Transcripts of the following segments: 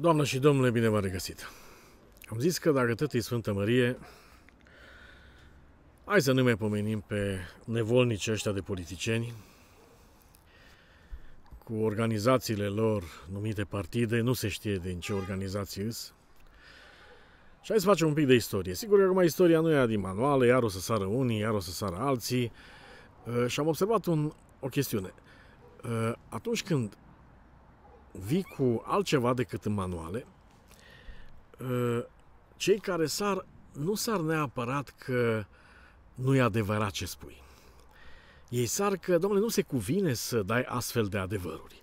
Doamna și domnule, bine v-am regăsit! Am zis că dacă tot e Sfântă Mărie, hai să nu mai pomenim pe nevolnici ăștia de politicieni, cu organizațiile lor numite partide, nu se știe din ce organizații îs. Și hai să facem un pic de istorie. Sigur că acum istoria nu e din manuale, iar o să sară unii, iar o să sară alții. Ă, și am observat un, o chestiune. Ă, atunci când vii cu altceva decât în manuale, ă, cei care sar nu sar neapărat că nu e adevărat ce spui. Ei sar că, domnule, nu se cuvine să dai astfel de adevăruri.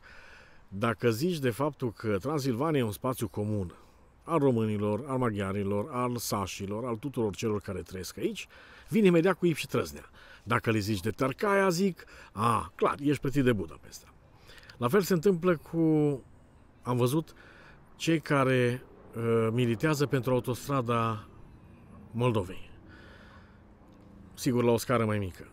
Dacă zici de faptul că Transilvania e un spațiu comun al românilor, al maghiarilor, al sașilor, al tuturor celor care trăiesc aici, vin imediat cu ip și trăznea. Dacă le zici de Tărcaia, zic, a, clar, ești plătit de Budapesta. La fel se întâmplă cu, am văzut, cei care uh, militează pentru autostrada Moldovei. Sigur, la o scară mai mică.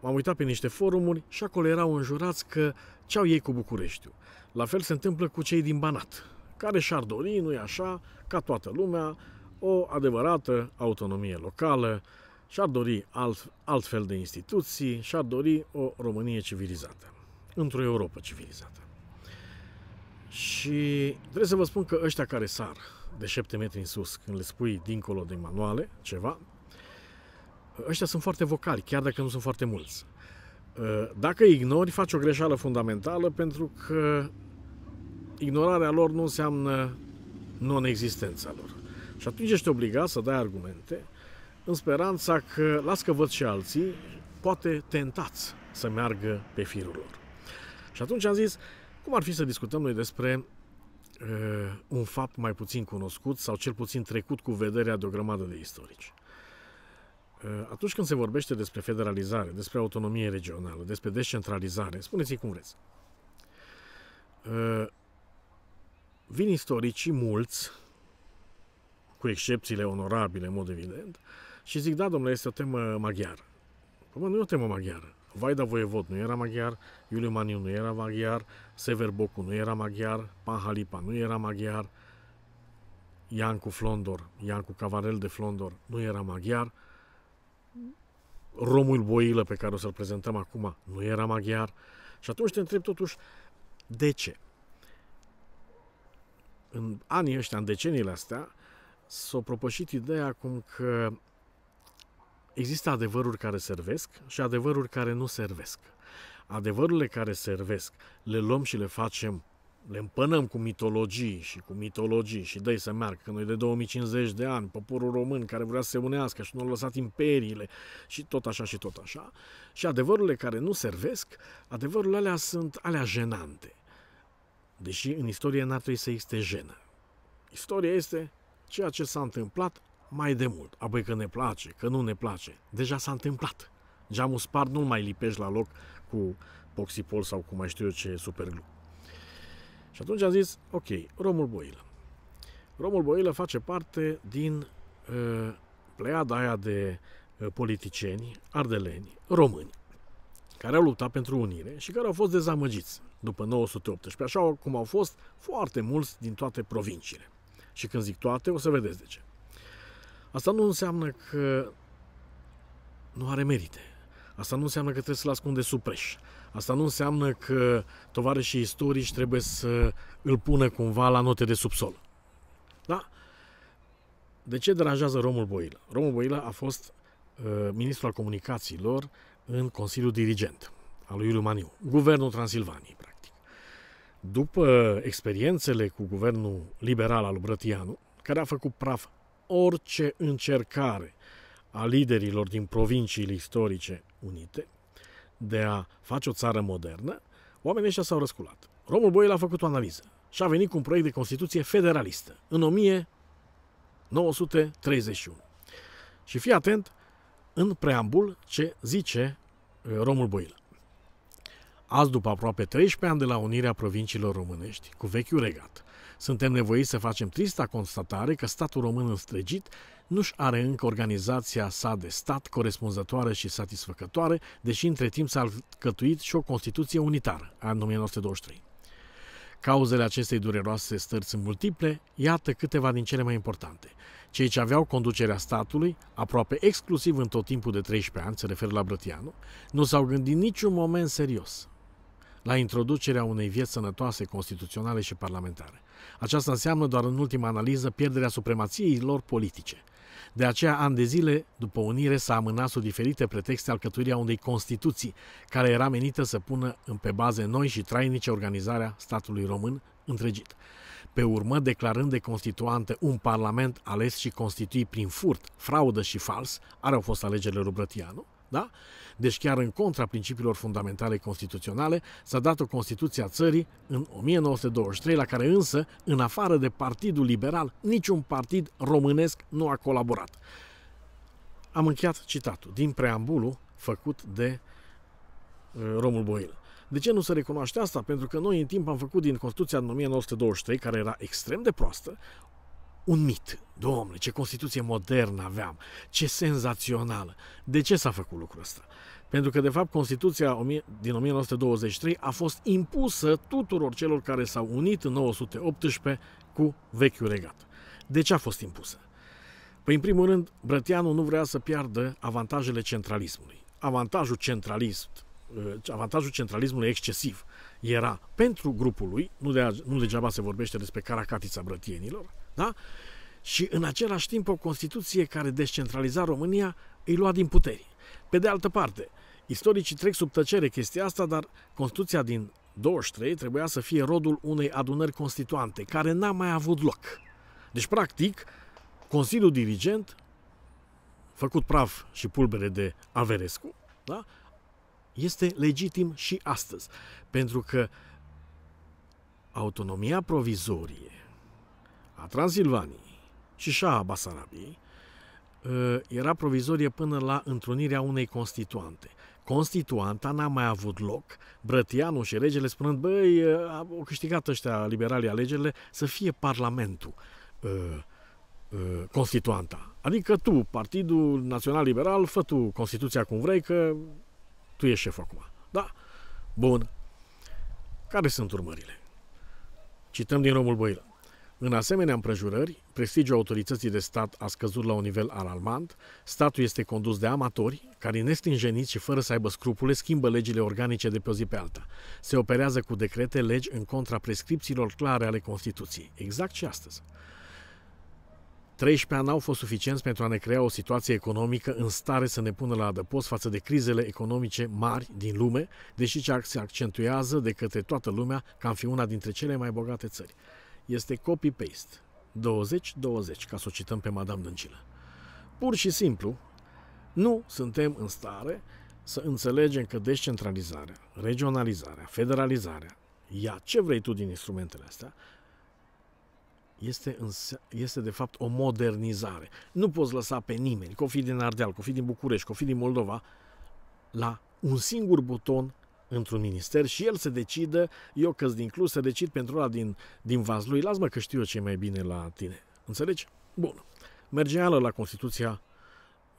M-am uitat pe niște forumuri și acolo erau înjurați că ce-au ei cu Bucureștiul. La fel se întâmplă cu cei din Banat, care și-ar dori, nu-i așa, ca toată lumea, o adevărată autonomie locală, și-ar dori alt, altfel de instituții, și-ar dori o Românie civilizată într-o Europa civilizată. Și trebuie să vă spun că ăștia care sar de 7 metri în sus, când le spui dincolo de manuale ceva, ăștia sunt foarte vocali, chiar dacă nu sunt foarte mulți. Uh, dacă ignori, faci o greșeală fundamentală pentru că ignorarea lor nu înseamnă non-existența lor. Și atunci ești obligat să dai argumente în speranța că, las că văd și alții, poate tentați să meargă pe firul lor. Și atunci am zis, cum ar fi să discutăm noi despre uh, un fapt mai puțin cunoscut sau cel puțin trecut cu vederea de o grămadă de istorici. Uh, atunci când se vorbește despre federalizare, despre autonomie regională, despre descentralizare, spuneți-i cum vreți. Uh, vin istoricii mulți, cu excepțiile onorabile, în mod evident, și zic, da, domnule, este o temă maghiară. Păi, nu e o temă maghiară. Vaida Voievod nu era maghiar, Iuliu Maniu nu era maghiar, Sever Bocu nu era maghiar, Pahalipa nu era maghiar, Iancu Flondor, Iancu Cavarel de Flondor nu era maghiar, Romul Boilă pe care o să-l prezentăm acum nu era maghiar. Și atunci te întreb totuși, de ce? În anii ăștia, în deceniile astea, s-a propășit ideea cum că Există adevăruri care servesc și adevăruri care nu servesc. Adevărurile care servesc le luăm și le facem le împănăm cu mitologii și cu mitologii și dă să meargă, că noi de 2050 de ani, poporul român care vrea să se unească și nu a lăsat imperiile și tot așa și tot așa. Și adevărurile care nu servesc, adevărurile alea sunt alea jenante. Deși în istorie n-ar trebui să existe jenă. Istoria este ceea ce s-a întâmplat mai de mult. Apoi că ne place, că nu ne place. Deja s-a întâmplat. Geamul spart nu mai lipești la loc cu poxipol sau cu mai știu eu ce superglu. Și atunci am zis, ok, Romul Boilă. Romul Boilă face parte din uh, pleada aia de uh, politicieni, ardeleni, români, care au luptat pentru unire și care au fost dezamăgiți după 918, așa cum au fost foarte mulți din toate provinciile. Și când zic toate, o să vedeți de ce. Asta nu înseamnă că nu are merite. Asta nu înseamnă că trebuie să-l ascunde sub preș. Asta nu înseamnă că tovarășii istorici trebuie să îl pună cumva la note de subsol. Da? De ce deranjează Romul Boilă? Romul Boilă a fost uh, ministrul al comunicațiilor în Consiliul Dirigent al lui Iuliu Maniu, guvernul Transilvaniei, practic. După experiențele cu guvernul liberal al lui Brătianu, care a făcut praf orice încercare a liderilor din provinciile istorice unite de a face o țară modernă, oamenii ăștia s-au răsculat. Romul Boil a făcut o analiză și a venit cu un proiect de Constituție federalistă în 1931. Și fii atent în preambul ce zice uh, Romul Boil azi după aproape 13 ani de la unirea provinciilor românești cu vechiul regat. Suntem nevoiți să facem trista constatare că statul român înstregit nu-și are încă organizația sa de stat corespunzătoare și satisfăcătoare, deși între timp s-a cătuit și o Constituție unitară, a 1923. Cauzele acestei dureroase stări sunt multiple, iată câteva din cele mai importante. Cei ce aveau conducerea statului, aproape exclusiv în tot timpul de 13 ani, se referă la Brătianu, nu s-au gândit niciun moment serios la introducerea unei vieți sănătoase, constituționale și parlamentare. Aceasta înseamnă doar în ultima analiză pierderea supremației lor politice. De aceea, ani de zile, după unire, s-a amânat sub diferite pretexte alcătuirea unei Constituții, care era menită să pună în pe baze noi și trainice organizarea statului român întregit. Pe urmă, declarând de constituantă un parlament ales și constituit prin furt, fraudă și fals, are au fost alegerile lui Brătianu, da? Deci chiar în contra principiilor fundamentale constituționale s-a dat o Constituție a țării în 1923, la care însă, în afară de Partidul Liberal, niciun partid românesc nu a colaborat. Am încheiat citatul din preambulul făcut de uh, Romul Boil. De ce nu se recunoaște asta? Pentru că noi în timp am făcut din Constituția din 1923, care era extrem de proastă, un mit. Domnule, ce Constituție modernă aveam, ce senzațională. De ce s-a făcut lucrul ăsta? Pentru că, de fapt, Constituția din 1923 a fost impusă tuturor celor care s-au unit în 918 cu vechiul regat. De ce a fost impusă? Păi, în primul rând, Brătianu nu vrea să piardă avantajele centralismului. Avantajul centralism, eh, avantajul centralismului excesiv era pentru grupul lui, nu, de, nu degeaba se vorbește despre caracatița brătienilor, da? Și în același timp o Constituție care descentraliza România îi lua din puteri. Pe de altă parte, istoricii trec sub tăcere chestia asta, dar Constituția din 23 trebuia să fie rodul unei adunări constituante, care n-a mai avut loc. Deci, practic, Consiliul Dirigent, făcut praf și pulbere de Averescu, da? este legitim și astăzi, pentru că autonomia provizorie a Transilvaniei și a Basarabiei ă, era provizorie până la întrunirea unei constituante. Constituanta n-a mai avut loc. Brătianu și regele spunând, băi, ă, au câștigat ăștia liberalii alegerile, să fie parlamentul ă, constituanta. Adică tu, Partidul Național Liberal, fă tu Constituția cum vrei, că tu ești șef acum. Da? Bun. Care sunt urmările? Cităm din Romul Băilă. În asemenea împrejurări, prestigiul autorității de stat a scăzut la un nivel alarmant, statul este condus de amatori, care nestinjeniți și fără să aibă scrupule schimbă legile organice de pe o zi pe alta. Se operează cu decrete, legi în contra prescripțiilor clare ale Constituției, exact și astăzi. 13 ani au fost suficienți pentru a ne crea o situație economică în stare să ne pună la adăpost față de crizele economice mari din lume, deși ce se accentuează de către toată lumea ca am fi una dintre cele mai bogate țări este copy-paste. 20-20, ca să o cităm pe Madame Dăncilă. Pur și simplu, nu suntem în stare să înțelegem că descentralizarea, regionalizarea, federalizarea, ia ce vrei tu din instrumentele astea, este, în, este de fapt o modernizare. Nu poți lăsa pe nimeni, că o fi din Ardeal, că o fi din București, că o fi din Moldova, la un singur buton într-un minister și el se decidă, eu că din Cluj, să decid pentru ăla din, din vas lui. las mă că știu eu ce mai bine la tine. Înțelegi? Bun. ală la Constituția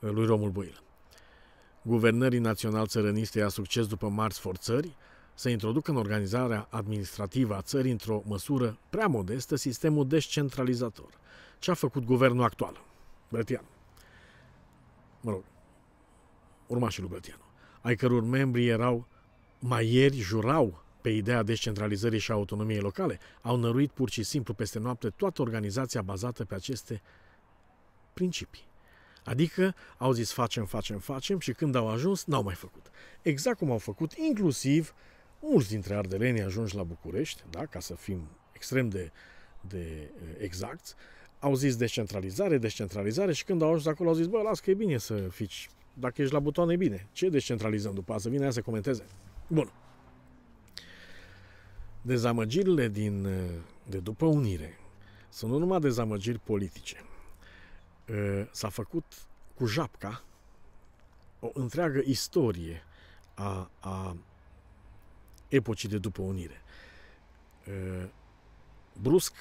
uh, lui Romul Boil. Guvernării național țărăniste a succes după marți forțări. să introducă în organizarea administrativă a țării într-o măsură prea modestă sistemul descentralizator. Ce a făcut guvernul actual? Brătianu. Mă rog, urmașii lui Brătianu, ai căror membri erau mai ieri jurau pe ideea descentralizării și autonomiei locale, au năruit pur și simplu peste noapte toată organizația bazată pe aceste principii. Adică au zis facem, facem, facem și când au ajuns, n-au mai făcut. Exact cum au făcut inclusiv mulți dintre ardelenii ajunși la București, da, ca să fim extrem de, de eh, exacti, au zis descentralizare, descentralizare și când au ajuns acolo au zis, bă, las că e bine să fici, dacă ești la butoane, e bine. Ce descentralizăm după asta? Vine aia să comenteze. Bun. Dezamăgirile din, uh, de după unire sunt nu numai dezamăgiri politice. Uh, s-a făcut cu japca o întreagă istorie a, a epocii de după unire. Uh, brusc,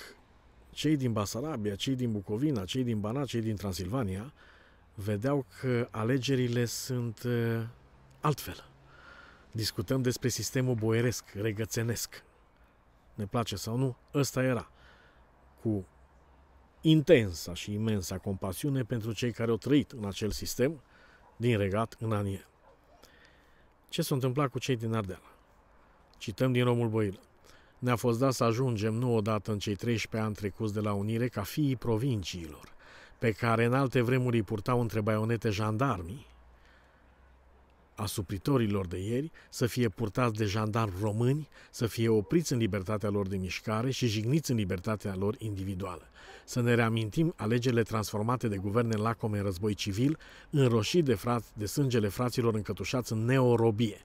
cei din Basarabia, cei din Bucovina, cei din Banat, cei din Transilvania vedeau că alegerile sunt altfel Discutăm despre sistemul boieresc, regățenesc. Ne place sau nu, ăsta era. Cu intensa și imensa compasiune pentru cei care au trăit în acel sistem din regat în anii. Ce s-a întâmplat cu cei din Ardeal? Cităm din Romul boil: Ne-a fost dat să ajungem nu odată în cei 13 ani trecuți de la Unire ca fiii provinciilor, pe care în alte vremuri îi purtau între baionete jandarmii, asupritorilor de ieri, să fie purtați de jandarmi români, să fie opriți în libertatea lor de mișcare și jigniți în libertatea lor individuală. Să ne reamintim alegerile transformate de guverne lacome în război civil, înroșit de, frat, de sângele fraților încătușați în neorobie.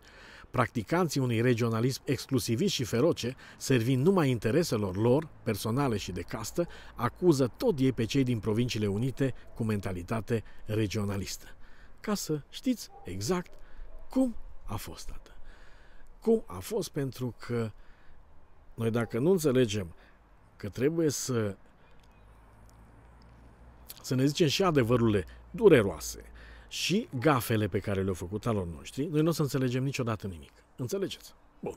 Practicanții unui regionalism exclusivist și feroce, servind numai intereselor lor, personale și de castă, acuză tot ei pe cei din Provinciile Unite cu mentalitate regionalistă. Ca să știți exact cum a fost, tată? Cum a fost? Pentru că noi dacă nu înțelegem că trebuie să să ne zicem și adevărurile dureroase și gafele pe care le-au făcut alor noștri, noi nu o să înțelegem niciodată nimic. Înțelegeți? Bun.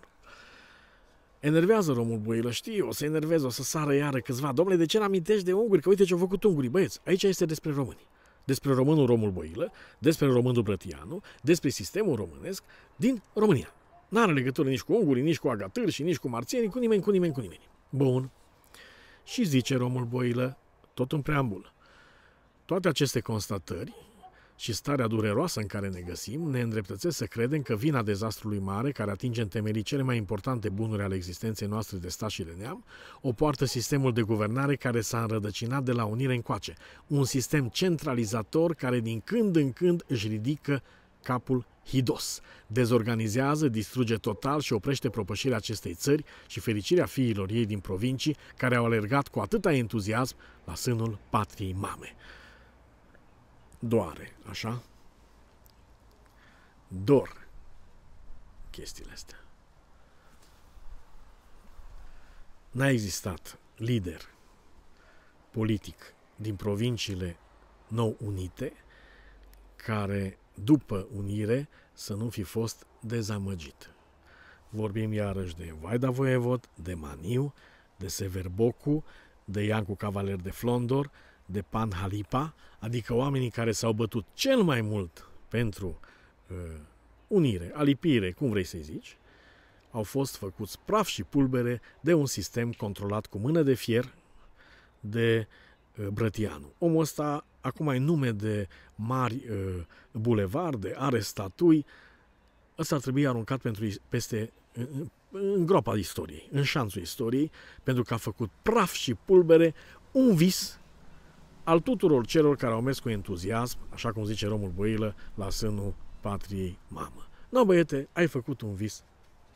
Enervează romul builă, știu, o să enervez, o să sară iară câțiva. Domnule, de ce n-amintești de unguri? Că uite ce au făcut ungurii, băieți. Aici este despre românii despre românul Romul Boilă, despre românul Brătianu, despre sistemul românesc din România. N-are legătură nici cu ungurii, nici cu agatâri și nici cu marțienii, cu nimeni, cu nimeni, cu nimeni. Bun. Și zice Romul Boilă, tot în preambul, toate aceste constatări și starea dureroasă în care ne găsim ne îndreptățesc să credem că vina dezastrului mare, care atinge în temelii cele mai importante bunuri ale existenței noastre de stat și de neam, o poartă sistemul de guvernare care s-a înrădăcinat de la unire încoace, un sistem centralizator care din când în când își ridică capul hidos. Dezorganizează, distruge total și oprește propășirea acestei țări și fericirea fiilor ei din provincii care au alergat cu atâta entuziasm la sânul patriei mame doare, așa? Dor chestiile astea. N-a existat lider politic din provinciile nou unite care, după unire, să nu fi fost dezamăgit. Vorbim iarăși de Vaida Voievod, de Maniu, de Sever Bocu, de Iancu Cavaler de Flondor, de Panhalipa, adică oamenii care s-au bătut cel mai mult pentru uh, unire, alipire, cum vrei să-i zici, au fost făcuți praf și pulbere de un sistem controlat cu mână de fier de uh, Brătianu. Omul ăsta acum ai nume de mari uh, bulevarde, are statui, ăsta ar trebui aruncat pentru, peste, în, în groapa istoriei, în șanțul istoriei, pentru că a făcut praf și pulbere un vis al tuturor celor care au mers cu entuziasm, așa cum zice Romul Boilă, la sânul patriei mamă. Nu, băiete, ai făcut un vis.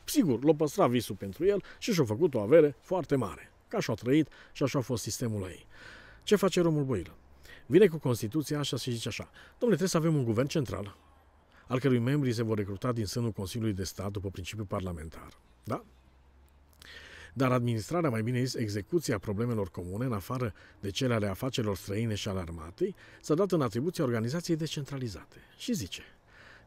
Sigur, l-a păstrat visul pentru el și și-a făcut o avere foarte mare. Ca și-a trăit și așa a fost sistemul ei. Ce face Romul Boilă? Vine cu Constituția așa și zice așa. Domnule, trebuie să avem un guvern central, al cărui membrii se vor recruta din sânul Consiliului de Stat după principiu parlamentar. Da? Dar administrarea, mai bine zis, execuția problemelor comune, în afară de cele ale afacerilor străine și ale armatei, s-a dat în atribuția organizației decentralizate. Și zice,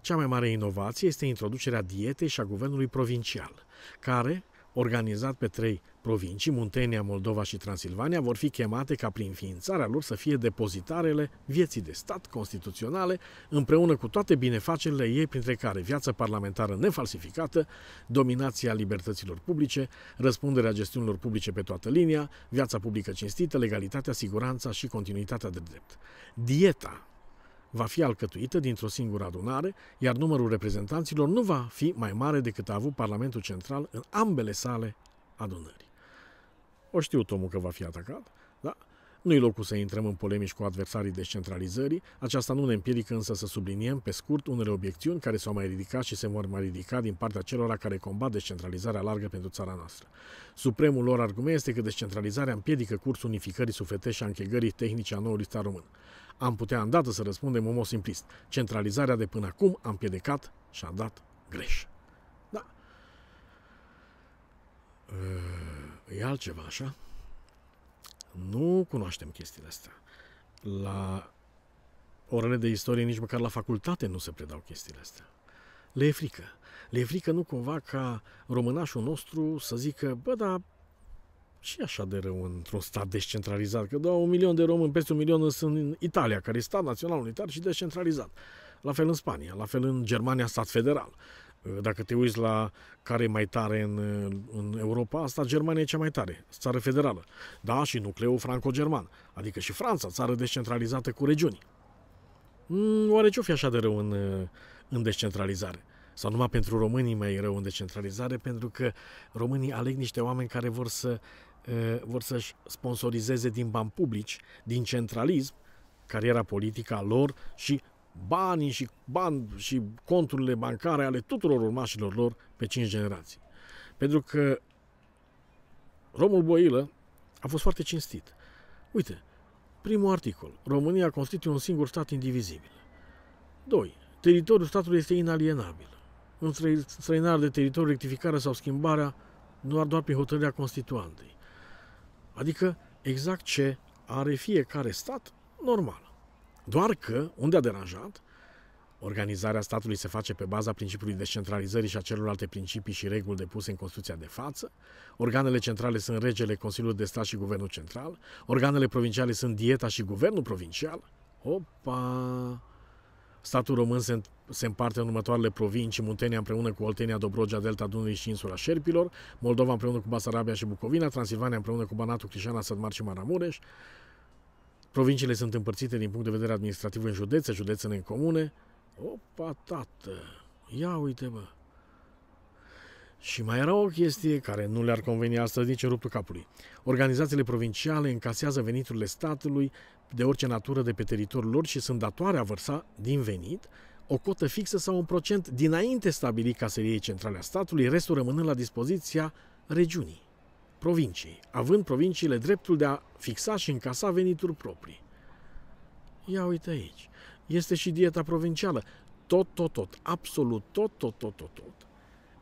cea mai mare inovație este introducerea dietei și a guvernului provincial, care, organizat pe trei Provincii Muntenia, Moldova și Transilvania vor fi chemate ca prin ființarea lor să fie depozitarele vieții de stat constituționale, împreună cu toate binefacerile ei, printre care viața parlamentară nefalsificată, dominația libertăților publice, răspunderea gestiunilor publice pe toată linia, viața publică cinstită, legalitatea, siguranța și continuitatea de drept. Dieta va fi alcătuită dintr-o singură adunare, iar numărul reprezentanților nu va fi mai mare decât a avut Parlamentul Central în ambele sale adunări. O știu omul că va fi atacat, da? Nu-i locul să intrăm în polemici cu adversarii descentralizării, aceasta nu ne împiedică însă să subliniem pe scurt unele obiecțiuni care s-au mai ridicat și se vor mai ridica din partea celor care combat descentralizarea largă pentru țara noastră. Supremul lor argument este că descentralizarea împiedică cursul unificării sufletești și a închegării tehnice a noului stat român. Am putea îndată să răspundem în mod simplist. Centralizarea de până acum a împiedicat și a dat greș. Da. Uh... E altceva, așa? Nu cunoaștem chestiile astea. La orele de istorie, nici măcar la facultate nu se predau chestiile astea. Le e frică. Le e frică nu cumva ca românașul nostru să zică, bă, dar și așa de rău într-un stat descentralizat, că doar un milion de români, peste un milion sunt în Italia, care e stat național unitar și descentralizat. La fel în Spania, la fel în Germania, stat federal. Dacă te uiți la care e mai tare în, în Europa, asta Germania e cea mai tare, țară federală. Da, și nucleul franco-german, adică și Franța, țară descentralizată cu regiuni. Mm, oare ce-o fi așa de rău în, în descentralizare? Sau numai pentru românii mai rău în descentralizare, pentru că românii aleg niște oameni care vor să vor să-și sponsorizeze din bani publici, din centralism, cariera politică a lor și banii și, ban și conturile bancare ale tuturor urmașilor lor pe cinci generații. Pentru că Romul Boilă a fost foarte cinstit. Uite, primul articol. România constituie un singur stat indivizibil. 2. Teritoriul statului este inalienabil. În străinare de teritoriu, rectificarea sau schimbarea nu ar doar prin hotărârea constituantei. Adică exact ce are fiecare stat normal. Doar că, unde a deranjat, organizarea statului se face pe baza principiului descentralizării și a celorlalte principii și reguli depuse în Constituția de față, organele centrale sunt regele, Consiliul de Stat și Guvernul Central, organele provinciale sunt dieta și Guvernul Provincial. Opa! Statul român se, se împarte în următoarele provincii, Muntenia împreună cu Oltenia, Dobrogea, Delta Dunării și insula Șerpilor, Moldova împreună cu Basarabia și Bucovina, Transilvania împreună cu Banatul, Crișana, Sădmar și Maramureș, Provinciile sunt împărțite din punct de vedere administrativ în județe, județele în comune. Opa, tată! Ia uite, bă! Și mai era o chestie care nu le-ar conveni astăzi nici în ruptul capului. Organizațiile provinciale încasează veniturile statului de orice natură de pe teritoriul lor și sunt datoare a vărsa din venit o cotă fixă sau un procent dinainte stabilit caseriei centrale a statului, restul rămânând la dispoziția regiunii provincii, având provinciile dreptul de a fixa și încasa venituri proprii. Ia uite aici. Este și dieta provincială. Tot, tot, tot, absolut tot, tot, tot, tot, tot.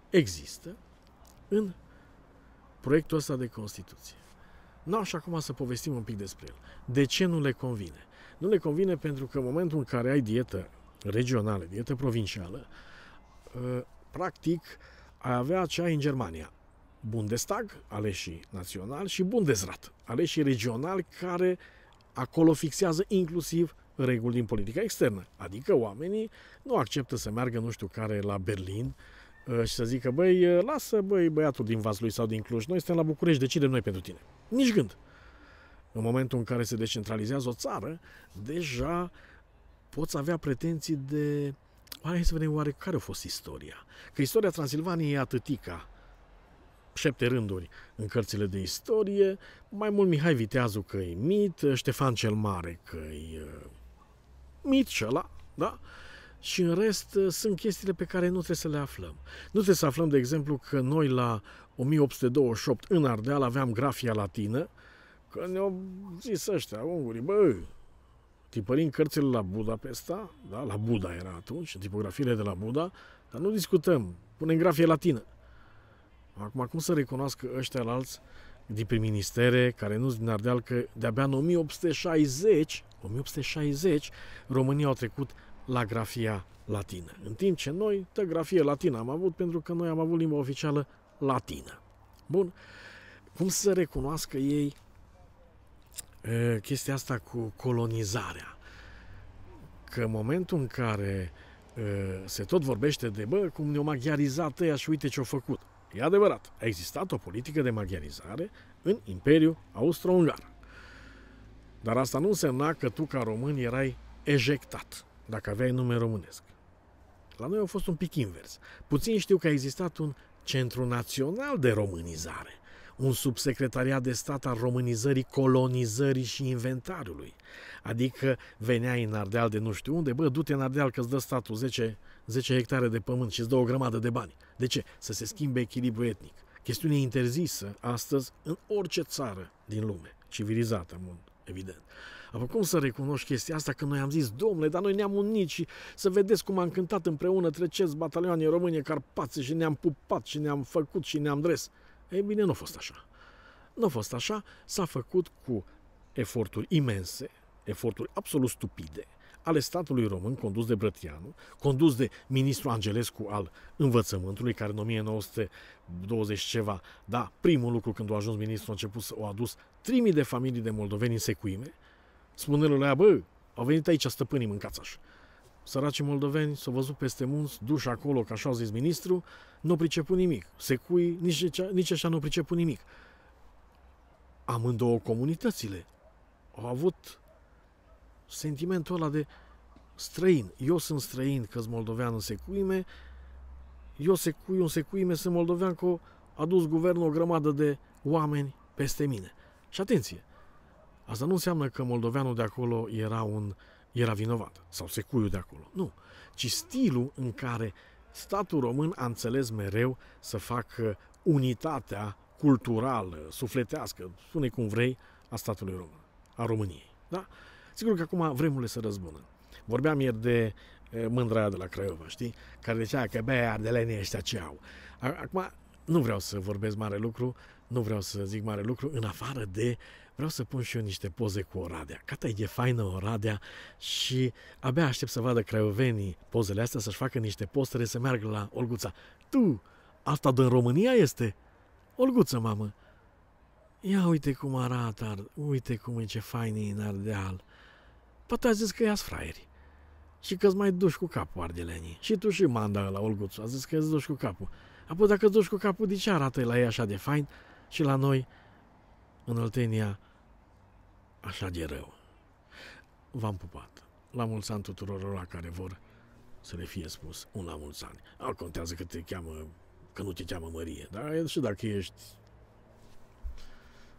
Există în proiectul ăsta de Constituție. Nu și acum să povestim un pic despre el. De ce nu le convine? Nu le convine pentru că în momentul în care ai dietă regională, dietă provincială, ă, practic ai avea cea în Germania. Bundestag, aleșii naționali, și Bundesrat, aleșii regionali, care acolo fixează inclusiv reguli din politica externă. Adică oamenii nu acceptă să meargă, nu știu care, la Berlin uh, și să zică, băi, uh, lasă, băi, băiatul din Vaslui sau din Cluj, noi suntem la București, decidem noi pentru tine. Nici gând. În momentul în care se descentralizează o țară, deja poți avea pretenții de... Hai să vedem oare care a fost istoria. Că istoria Transilvaniei e atâtica șapte rânduri în cărțile de istorie, mai mult Mihai Viteazu că e mit, Ștefan cel Mare că e uh, mit și ăla, da? Și în rest uh, sunt chestiile pe care nu trebuie să le aflăm. Nu trebuie să aflăm, de exemplu, că noi la 1828 în Ardeal aveam grafia latină, că ne-au zis ăștia, ungurii, bă, tipărim cărțile la Budapesta, da? la Buda era atunci, tipografiile de la Buda, dar nu discutăm, punem grafie latină. Acum, cum să recunoască ăștia la alți de prin ministere, care nu sunt din Ardeal, că de-abia în 1860, 1860, România au trecut la grafia latină. În timp ce noi, de grafie latină am avut, pentru că noi am avut limba oficială latină. Bun. Cum să recunoască ei e, chestia asta cu colonizarea? Că în momentul în care e, se tot vorbește de, bă, cum ne-au maghiarizat ăia și uite ce-au făcut. E adevărat, a existat o politică de maghiarizare în Imperiul Austro-Ungar. Dar asta nu însemna că tu, ca român, erai ejectat dacă aveai nume românesc. La noi a fost un pic invers. Puțin știu că a existat un Centru Național de Românizare, un subsecretariat de stat al românizării, colonizării și inventariului. Adică venea în Ardeal de nu știu unde, bă, du-te în Ardeal că îți dă statul 10 10 hectare de pământ și îți dă o grămadă de bani. De ce? Să se schimbe echilibru etnic. Chestiune interzisă astăzi în orice țară din lume, civilizată în mod evident. Apoi cum să recunoști chestia asta când noi am zis, domnule, dar noi ne-am unit și să vedeți cum am cântat împreună treceți batalioane române carpațe și ne-am pupat și ne-am făcut și ne-am dres. Ei bine, nu a fost așa. Nu a fost așa, s-a făcut cu eforturi imense, eforturi absolut stupide, ale statului român, condus de Brătianu, condus de ministru Angelescu al învățământului, care în 1920 ceva, da, primul lucru când a ajuns ministru a început să o adus 3000 de familii de moldoveni în secuime, spunându-le, bă, au venit aici stăpânii, mâncațași. Săracii moldoveni s-au văzut peste munți, duși acolo, ca așa a zis ministru, nu priceput nimic. Secui, nici, nici așa nu priceput nimic. Amândouă comunitățile au avut sentimentul ăla de străin. Eu sunt străin că sunt moldovean în secuime, eu secui un secuime, sunt moldovean că a dus guvernul o grămadă de oameni peste mine. Și atenție, asta nu înseamnă că moldoveanul de acolo era un era vinovat sau secuiul de acolo. Nu, ci stilul în care statul român a înțeles mereu să facă unitatea culturală, sufletească, spune cum vrei, a statului român, a României. Da? Sigur că acum vremurile se răzbună. Vorbeam ieri de mândra de la Craiova, știi? Care zicea că, bea, ardelenii ăștia ce au. Acum, nu vreau să vorbesc mare lucru, nu vreau să zic mare lucru, în afară de vreau să pun și eu niște poze cu Oradea. Cata e faină Oradea și abia aștept să vadă craiovenii pozele astea, să-și facă niște postere, să meargă la Olguța. Tu, asta din România este? Olguță, mamă! Ia uite cum arată, uite cum e ce fain e în Ardeal. Poate a zis că ia fraieri. Și că-ți mai duci cu capul ardelenii. Și tu și manda la Olguțu a zis că îți duci cu capul. Apoi dacă îți duci cu capul, de ce arată la ei așa de fain și la noi, în Oltenia, așa de rău? V-am pupat. La mulți ani tuturor la care vor să le fie spus un la mulți ani. Al contează că te cheamă, că nu te cheamă Mărie, dar și dacă ești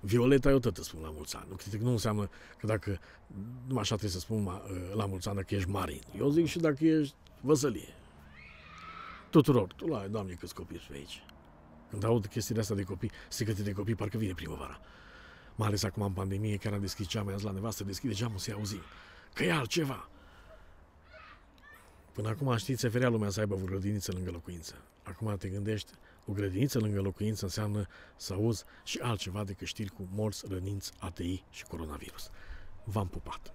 Violeta, eu tot îți spun la mulți ani. Critic nu înseamnă că dacă, numai așa trebuie să spun ă, la mulți ani dacă ești marin. Eu zic și dacă ești văzălie. Tuturor, tu la doamne câți copii sunt aici. Când aud chestiile astea de copii, strigăte de copii, parcă vine primăvara. Mai ales acum în pandemie, chiar am deschis geamul, azi la nevastă, deschide geamul să-i auzim. Că e altceva. Până acum, știți, se ferea lumea să aibă vreo grădiniță lângă locuință. Acum te gândești, o grădiniță lângă locuință înseamnă să auzi și altceva decât știri cu morți, răninți, ATI și coronavirus. V-am pupat!